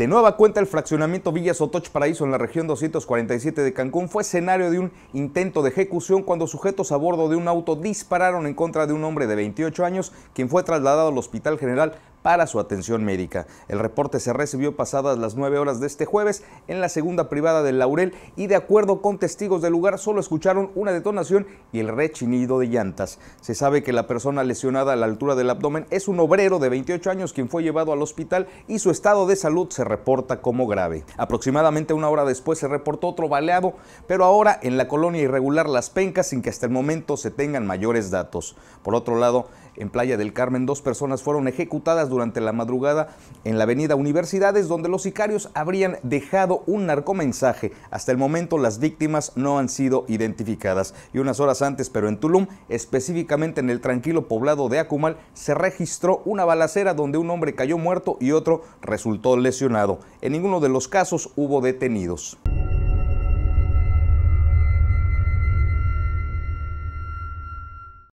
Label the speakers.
Speaker 1: De nueva cuenta, el fraccionamiento Villa Sotoch Paraíso en la región 247 de Cancún fue escenario de un intento de ejecución cuando sujetos a bordo de un auto dispararon en contra de un hombre de 28 años, quien fue trasladado al Hospital General para su atención médica. El reporte se recibió pasadas las 9 horas de este jueves en la segunda privada del Laurel y de acuerdo con testigos del lugar solo escucharon una detonación y el rechinido de llantas. Se sabe que la persona lesionada a la altura del abdomen es un obrero de 28 años quien fue llevado al hospital y su estado de salud se reporta como grave. Aproximadamente una hora después se reportó otro baleado, pero ahora en la colonia irregular Las Pencas sin que hasta el momento se tengan mayores datos. Por otro lado, en Playa del Carmen, dos personas fueron ejecutadas durante la madrugada en la avenida Universidades, donde los sicarios habrían dejado un narcomensaje. Hasta el momento las víctimas no han sido identificadas. Y unas horas antes, pero en Tulum, específicamente en el tranquilo poblado de Acumal, se registró una balacera donde un hombre cayó muerto y otro resultó lesionado. En ninguno de los casos hubo detenidos.